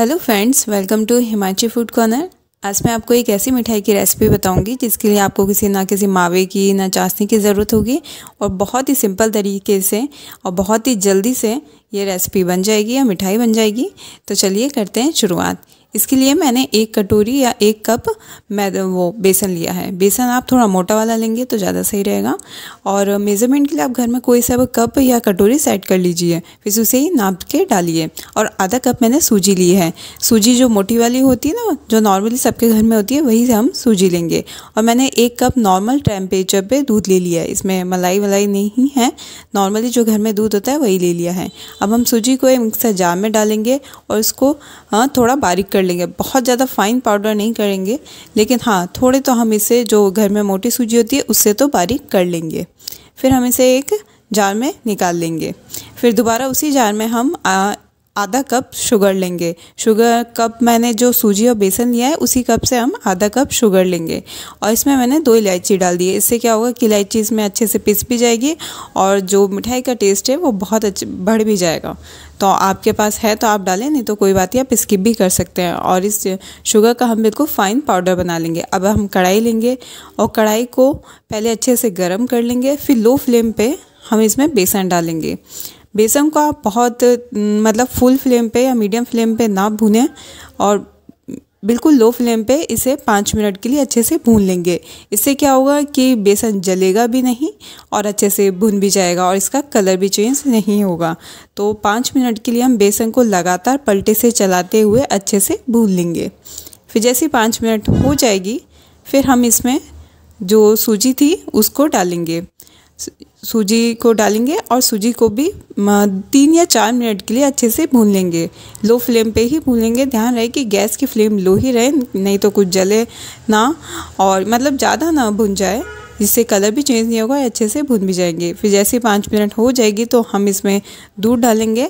hello friends welcome to Himachi food corner आज मैं आपको एक ऐसी मिठाई की रेसिपी बताऊंगी जिसके लिए आपको किसी ना किसी मावे की ना चाशनी की ज़रूरत होगी और बहुत ही सिंपल तरीके से और बहुत ही जल्दी से ये रेसिपी बन जाएगी या मिठाई बन जाएगी तो चलिए करते हैं शुरुआत इसके लिए मैंने एक कटोरी या एक कप मैदा वो बेसन लिया है बेसन आप थोड़ा मोटा वाला लेंगे तो ज़्यादा सही रहेगा और मेज़रमेंट के लिए आप घर में कोई सा कप या कटोरी सेट कर लीजिए फिर उसे ही नाप के डालिए और आधा कप मैंने सूजी ली है सूजी जो मोटी वाली होती है ना जो नॉर्मली सबके घर में होती है वही से हम सूजी लेंगे और मैंने एक कप नॉर्मल टेम्परेचर पर दूध ले लिया है इसमें मलाई वलाई नहीं है नॉर्मली जो घर में दूध होता है वही ले लिया है अब हम सूजी को एक मिक्सर जार में डालेंगे और इसको हाँ, थोड़ा बारीक कर कर लेंगे बहुत ज़्यादा फाइन पाउडर नहीं करेंगे लेकिन हाँ थोड़े तो हम इसे जो घर में मोटी सूजी होती है उससे तो बारीक कर लेंगे फिर हम इसे एक जार में निकाल लेंगे फिर दोबारा उसी जार में हम आ, आधा कप शुगर लेंगे शुगर कप मैंने जो सूजी और बेसन लिया है उसी कप से हम आधा कप शुगर लेंगे और इसमें मैंने दो इलायची डाल दी है इससे क्या होगा कि इलायची इसमें अच्छे से पिस भी जाएगी और जो मिठाई का टेस्ट है वो बहुत अच्छे बढ़ भी जाएगा तो आपके पास है तो आप डालें नहीं तो कोई बात नहीं आप स्किप भी कर सकते हैं और इस शुगर का हम बिल्कुल फ़ाइन पाउडर बना लेंगे अब हम कढ़ाई लेंगे और कढ़ाई को पहले अच्छे से गर्म कर लेंगे फिर लो फ्लेम पर हम इसमें बेसन डालेंगे बेसन को आप बहुत मतलब फुल फ्लेम पे या मीडियम फ्लेम पे ना भूनें और बिल्कुल लो फ्लेम पे इसे पाँच मिनट के लिए अच्छे से भून लेंगे इससे क्या होगा कि बेसन जलेगा भी नहीं और अच्छे से भून भी जाएगा और इसका कलर भी चेंज नहीं होगा तो पाँच मिनट के लिए हम बेसन को लगातार पलटे से चलाते हुए अच्छे से भून लेंगे फिर जैसे पाँच मिनट हो जाएगी फिर हम इसमें जो सूजी थी उसको डालेंगे सूजी को डालेंगे और सूजी को भी तीन या चार मिनट के लिए अच्छे से भून लेंगे लो फ्लेम पे ही भूनेंगे ध्यान रहे कि गैस की फ्लेम लो ही रहे नहीं तो कुछ जले ना और मतलब ज़्यादा ना भून जाए जिससे कलर भी चेंज नहीं होगा अच्छे से भुन भी जाएंगे फिर जैसे पाँच मिनट हो जाएगी तो हम इसमें दूध डालेंगे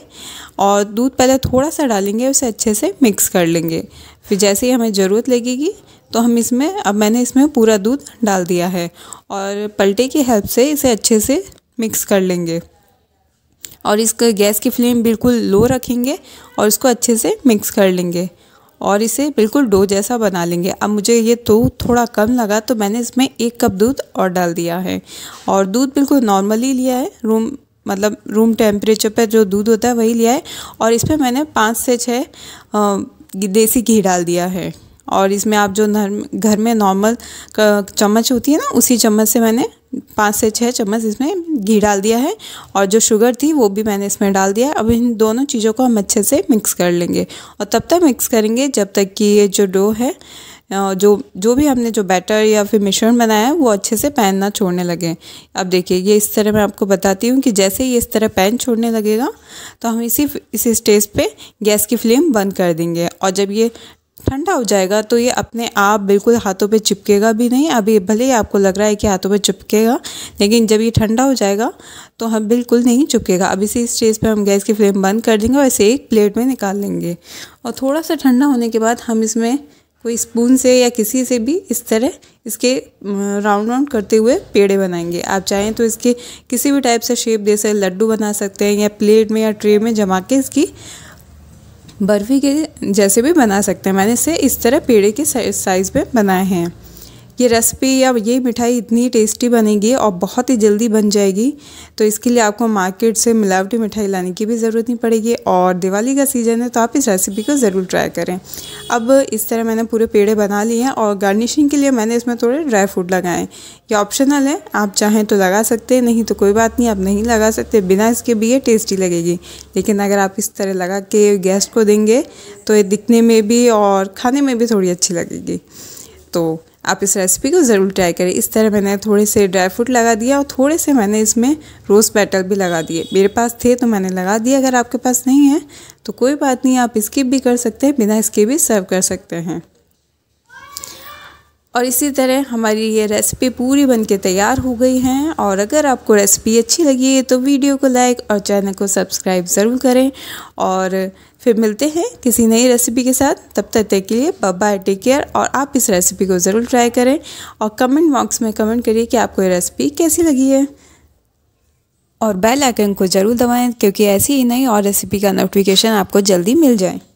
और दूध पहले थोड़ा सा डालेंगे उसे अच्छे से मिक्स कर लेंगे फिर जैसे ही हमें ज़रूरत लगेगी तो हम इसमें अब मैंने इसमें पूरा दूध डाल दिया है और पलटे की हेल्प से इसे अच्छे से मिक्स कर लेंगे और इसका गैस की फ्लेम बिल्कुल लो रखेंगे और इसको अच्छे से मिक्स कर लेंगे और इसे बिल्कुल डो जैसा बना लेंगे अब मुझे ये तो थोड़ा कम लगा तो मैंने इसमें एक कप दूध और डाल दिया है और दूध बिल्कुल नॉर्मली लिया है रूम मतलब रूम टेम्परेचर पर जो दूध होता है वही लिया है और इस पर मैंने पाँच से छः देसी घी डाल दिया है और इसमें आप जो घर में नॉर्मल चम्मच होती है ना उसी चम्मच से मैंने पाँच से छः चम्मच इसमें घी डाल दिया है और जो शुगर थी वो भी मैंने इसमें डाल दिया है अब इन दोनों चीज़ों को हम अच्छे से मिक्स कर लेंगे और तब तक मिक्स करेंगे जब तक कि ये जो डो है जो जो भी हमने जो बैटर या फिर मिश्रण बनाया है वो अच्छे से पैन ना छोड़ने लगे अब देखिए ये इस तरह मैं आपको बताती हूँ कि जैसे ही इस तरह पैन छोड़ने लगेगा तो हम इसी इसी स्टेज पे गैस की फ्लेम बंद कर देंगे और जब ये ठंडा हो जाएगा तो ये अपने आप बिल्कुल हाथों पे चिपकेगा भी नहीं अभी भले ही आपको लग रहा है कि हाथों पे चिपकेगा लेकिन जब ये ठंडा हो जाएगा तो हम बिल्कुल नहीं चिपकेगा अब इसी स्टेज पे हम गैस की फ्लेम बंद कर देंगे और इसे एक प्लेट में निकाल लेंगे और थोड़ा सा ठंडा होने के बाद हम इसमें कोई स्पून से या किसी से भी इस तरह इसके राउंड राउंड करते हुए पेड़े बनाएंगे आप चाहें तो इसके किसी भी टाइप से शेप दे सकते लड्डू बना सकते हैं या प्लेट में या ट्रे में जमा के इसकी बर्फ़ी के जैसे भी बना सकते हैं मैंने इसे इस तरह पेड़े के साइज़ में बनाए हैं ये रेसिपी या ये मिठाई इतनी टेस्टी बनेगी और बहुत ही जल्दी बन जाएगी तो इसके लिए आपको मार्केट से मिलावटी मिठाई लाने की भी ज़रूरत नहीं पड़ेगी और दिवाली का सीज़न है तो आप इस रेसिपी को ज़रूर ट्राई करें अब इस तरह मैंने पूरे पेड़े बना लिए हैं और गार्निशिंग के लिए मैंने इसमें थोड़े ड्राई फ्रूट लगाए ये ऑप्शनल है आप चाहें तो लगा सकते हैं नहीं तो कोई बात नहीं आप नहीं लगा सकते बिना इसके भी ये टेस्टी लगेगी लेकिन अगर आप इस तरह लगा के गेस्ट को देंगे तो ये दिखने में भी और खाने में भी थोड़ी अच्छी लगेगी तो आप इस रेसिपी को ज़रूर ट्राई करें इस तरह मैंने थोड़े से ड्राई फ्रूट लगा दिया और थोड़े से मैंने इसमें रोज़ पेटल भी लगा दिए मेरे पास थे तो मैंने लगा दिया अगर आपके पास नहीं है तो कोई बात नहीं आप स्किप भी कर सकते हैं बिना इसके भी सर्व कर सकते हैं और इसी तरह हमारी ये रेसिपी पूरी बनके तैयार हो गई है और अगर आपको रेसिपी अच्छी लगी है तो वीडियो को लाइक और चैनल को सब्सक्राइब ज़रूर करें और फिर मिलते हैं किसी नई रेसिपी के साथ तब तक तक के लिए बाय टेक केयर और आप इस रेसिपी को ज़रूर ट्राई करें और कमेंट बॉक्स में कमेंट करिए कि आपको ये रेसिपी कैसी लगी है और बेल आइकन को ज़रूर दबाएँ क्योंकि ऐसी ही नई और रेसिपी का नोटिफिकेशन आपको जल्दी मिल जाए